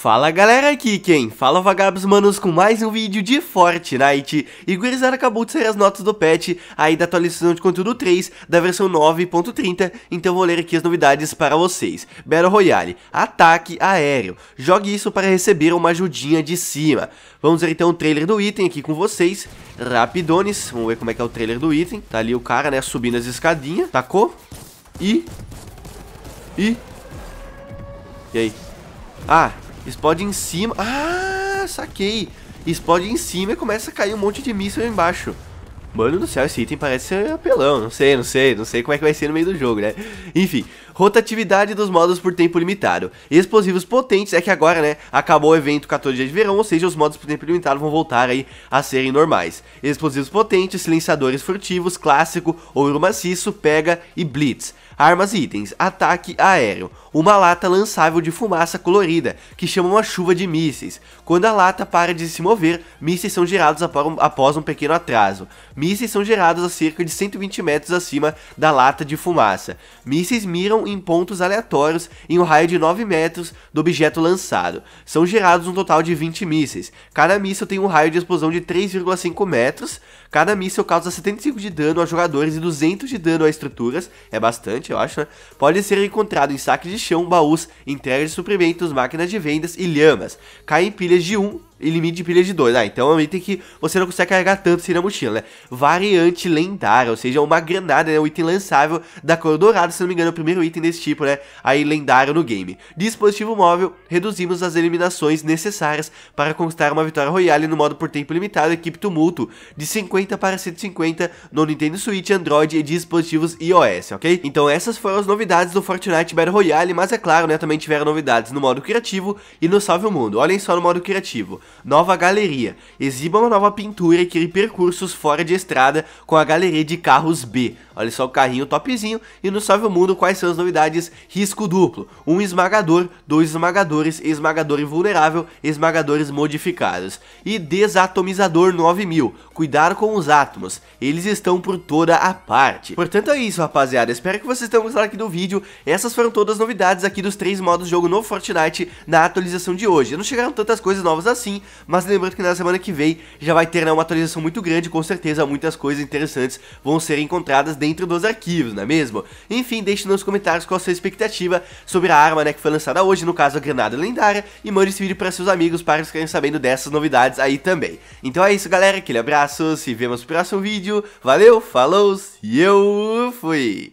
Fala galera aqui quem? Fala vagabos manos com mais um vídeo de Fortnite E gurizada acabou de sair as notas do patch aí da atualização de conteúdo 3 da versão 9.30 Então vou ler aqui as novidades para vocês Battle Royale, ataque aéreo, jogue isso para receber uma ajudinha de cima Vamos ver então o trailer do item aqui com vocês Rapidones, vamos ver como é que é o trailer do item Tá ali o cara né, subindo as escadinhas, tacou E... E... E aí? Ah, Explode em cima. Ah, saquei. Explode em cima e começa a cair um monte de míssil embaixo. Mano do céu, esse item parece ser apelão. Não sei, não sei, não sei como é que vai ser no meio do jogo, né? Enfim, Rotatividade dos modos por tempo limitado. Explosivos potentes é que agora, né, acabou o evento 14 dias de verão, ou seja, os modos por tempo limitado vão voltar aí a serem normais. Explosivos potentes, silenciadores furtivos, clássico, ouro maciço, pega e blitz. Armas e itens, ataque aéreo, uma lata lançável de fumaça colorida, que chama uma chuva de mísseis. Quando a lata para de se mover, mísseis são gerados após um pequeno atraso. Mísseis são gerados a cerca de 120 metros acima da lata de fumaça. Mísseis miram em pontos aleatórios em um raio de 9 metros do objeto lançado. São gerados um total de 20 mísseis. Cada míssil tem um raio de explosão de 3,5 metros. Cada míssil causa 75 de dano a jogadores e 200 de dano a estruturas. É bastante, eu acho, né? Pode ser encontrado em saques de chão, baús, entregas de suprimentos, máquinas de vendas e lhamas. Cai em pilhas de 1 e limite de pilha de 2. Ah, então é um item que você não consegue carregar tanto assim na mochila, né? Variante lendária, ou seja, uma granada, né? Um item lançável da cor dourada, se não me engano, é o primeiro item desse tipo, né? Aí lendário no game. Dispositivo móvel, reduzimos as eliminações necessárias para conquistar uma vitória royale no modo por tempo limitado, equipe tumulto, de 50 para 150 no Nintendo Switch, Android e dispositivos iOS, ok? Então essas foram as novidades do Fortnite Battle Royale, mas é claro, né? Também tiveram novidades no modo criativo e no Salve o Mundo. Olhem só no modo criativo. Nova galeria. Exiba uma nova pintura e crie percursos fora de estrada com a galeria de carros B. Olha só o carrinho topzinho. E no Salve o Mundo, quais são as novidades? Risco duplo. Um esmagador, dois esmagadores, esmagador invulnerável, esmagadores modificados. E desatomizador 9000. Cuidar com os átomos. Eles estão por toda a parte. Portanto é isso, rapaziada. Espero que vocês tenham gostado aqui do vídeo. Essas foram todas as novidades aqui dos três modos de jogo no Fortnite na atualização de hoje. Não chegaram tantas coisas novas assim mas lembrando que na semana que vem já vai ter né, uma atualização muito grande, com certeza muitas coisas interessantes vão ser encontradas dentro dos arquivos, não é mesmo? Enfim, deixe nos comentários qual a sua expectativa sobre a arma né, que foi lançada hoje, no caso a Granada Lendária, e mande esse vídeo para seus amigos para ficarem sabendo dessas novidades aí também. Então é isso galera, aquele abraço, se vemos no próximo vídeo, valeu, falou e eu fui!